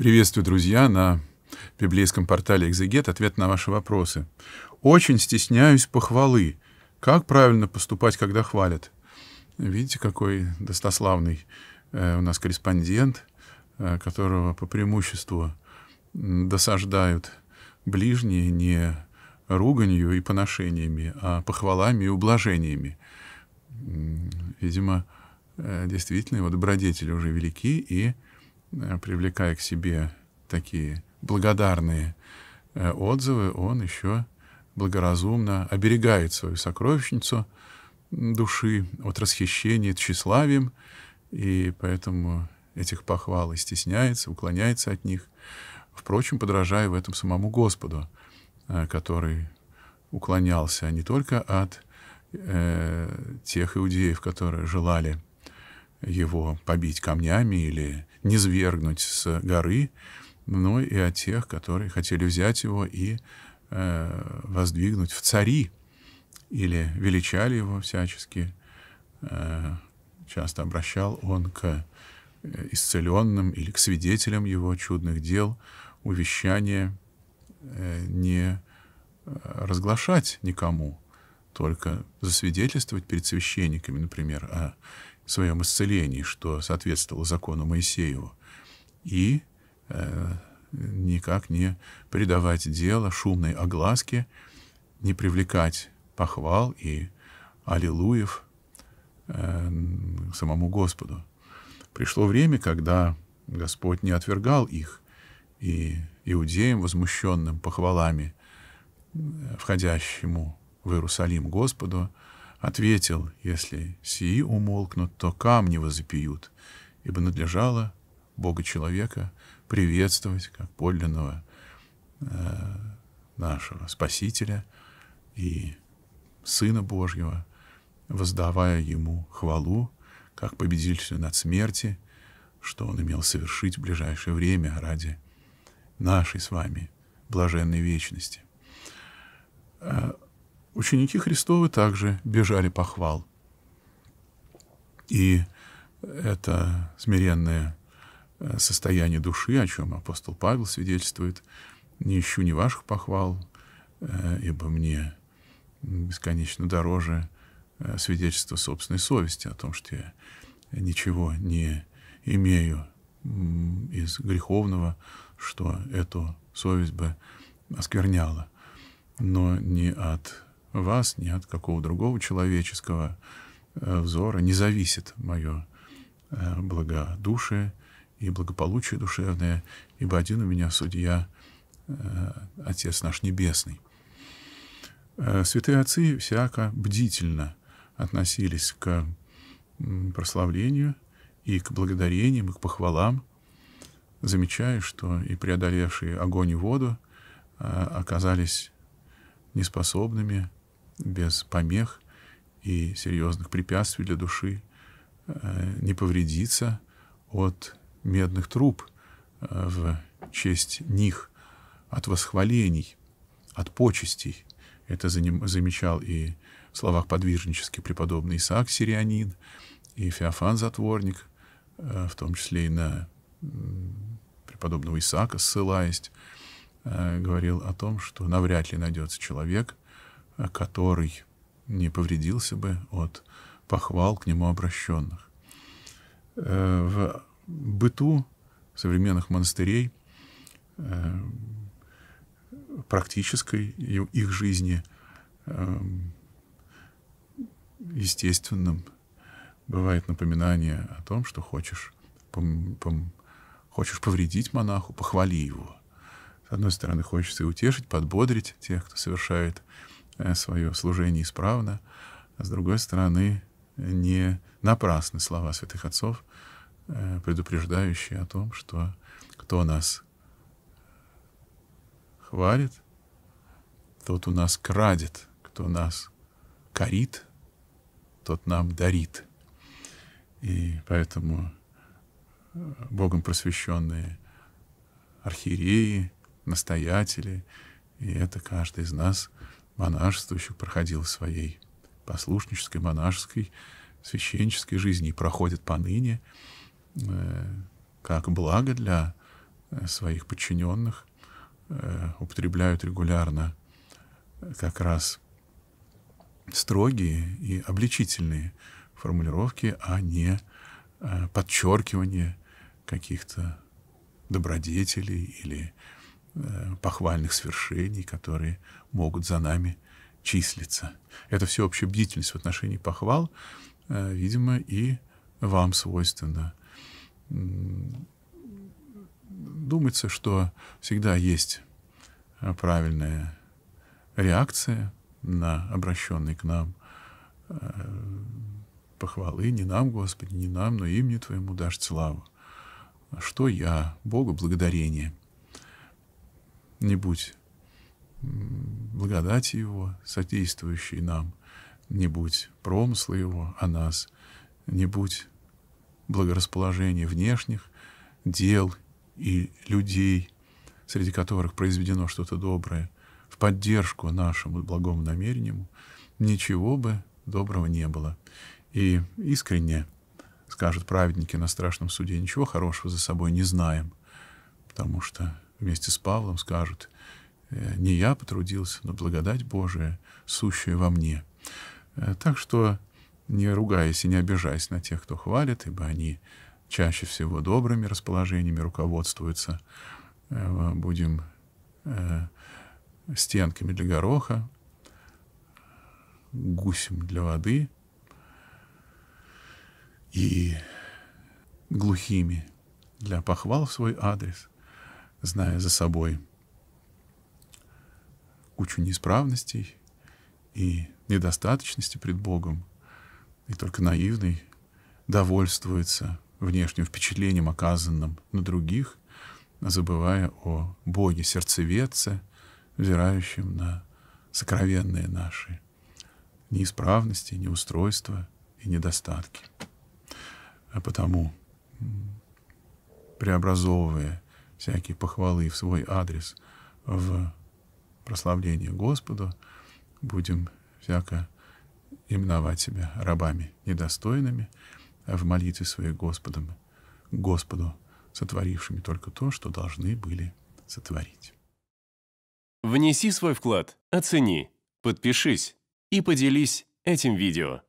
Приветствую, друзья, на библейском портале «Экзегет» ответ на ваши вопросы. Очень стесняюсь похвалы. Как правильно поступать, когда хвалят? Видите, какой достославный э, у нас корреспондент, э, которого по преимуществу досаждают ближние не руганью и поношениями, а похвалами и ублажениями. Видимо, э, действительно его добродетели уже велики, и Э, привлекая к себе такие благодарные э, отзывы, он еще благоразумно оберегает свою сокровищницу души от расхищения тщеславием, и поэтому этих похвал и стесняется, уклоняется от них, впрочем, подражая в этом самому Господу, э, который уклонялся не только от э, тех иудеев, которые желали его побить камнями или не свергнуть с горы, но ну и о тех, которые хотели взять его и э, воздвигнуть в цари, или величали его всячески. Э, часто обращал он к э, исцеленным или к свидетелям его чудных дел увещание э, не э, разглашать никому, только засвидетельствовать перед священниками, например, о своем исцелении, что соответствовало закону Моисееву, и э, никак не придавать дело шумной огласке, не привлекать похвал и аллилуев э, самому Господу. Пришло время, когда Господь не отвергал их, и иудеям, возмущенным похвалами, э, входящему в Иерусалим Господу, Ответил, если сии умолкнут, то камни возопьют, ибо надлежало Бога-человека приветствовать как подлинного э, нашего Спасителя и Сына Божьего, воздавая Ему хвалу, как победителю над смерти, что Он имел совершить в ближайшее время ради нашей с вами блаженной вечности. Э, ученики Христовы также бежали похвал. И это смиренное э, состояние души, о чем апостол Павел свидетельствует, «Не ищу ни ваших похвал, э, ибо мне бесконечно дороже э, свидетельство собственной совести о том, что я ничего не имею из греховного, что эту совесть бы оскверняла, но не от вас, ни от какого другого человеческого э, взора не зависит мое э, благодушие и благополучие душевное, ибо один у меня судья, э, Отец наш Небесный. Святые отцы всяко бдительно относились к прославлению и к благодарениям, и к похвалам, замечая, что и преодолевшие огонь и воду оказались неспособными без помех и серьезных препятствий для души, э, не повредиться от медных труб э, в честь них, от восхвалений, от почестей. Это замечал и в словах подвижнически преподобный Исаак Сирианин, и Феофан Затворник, э, в том числе и на преподобного Исаака ссылаясь, говорил о том, что навряд ли найдется человек, Э, который не повредился бы от похвал к нему обращенных. Э, в быту современных монастырей, э, практической их жизни, эм, естественным бывает напоминание о том, что хочешь, пом, пом, хочешь повредить монаху, похвали его. С одной стороны, хочется и утешить, подбодрить тех, кто совершает Э, свое служение исправно, а с другой стороны, не напрасны слова святых отцов, э, предупреждающие о том, что кто нас хвалит, тот у нас крадет, кто нас корит, тот нам дарит. И поэтому э, Богом просвещенные архиереи, настоятели, и это каждый из нас – монашествующих проходила своей послушнической, монашеской, священческой жизни и проходит поныне э, как благо для э, своих подчиненных, э, употребляют регулярно как раз строгие и обличительные формулировки, а не подчеркивание каких-то добродетелей или Э, похвальных свершений, которые могут за нами числиться. Это всеобщая бдительность в отношении похвал, э, видимо, и вам свойственно. Думается, что всегда есть э, правильная реакция на обращенные к нам похвалы. Не нам, Господи, не нам, но имени Твоему дашь славу. Что я? Богу благодарение — нибудь благодати Его, содействующей нам, не будь промысла Его о нас, не будь благорасположения внешних дел и людей, среди которых произведено что-то доброе, в поддержку нашему благому намерению, ничего бы доброго не было. И искренне скажут праведники на страшном суде, ничего хорошего за собой не знаем, потому что вместе с Павлом скажут, «Э, не я потрудился, но благодать Божия, сущая во мне. Э, так что не ругаясь и не обижаясь на тех, кто хвалит, ибо они чаще всего добрыми расположениями руководствуются, э, будем стенками для гороха, гусем для воды и глухими для похвал в свой адрес — зная за собой кучу неисправностей и недостаточности пред Богом, и только наивный довольствуется внешним впечатлением, оказанным на других, забывая о Боге сердцеведце, взирающем на сокровенные наши неисправности, неустройства и недостатки. А потому, преобразовывая всякие похвалы в свой адрес в прославление Господу, будем всяко именовать себя рабами недостойными, а в молитве своей Господом, Господу, сотворившими только то, что должны были сотворить. Внеси свой вклад, оцени, подпишись и поделись этим видео.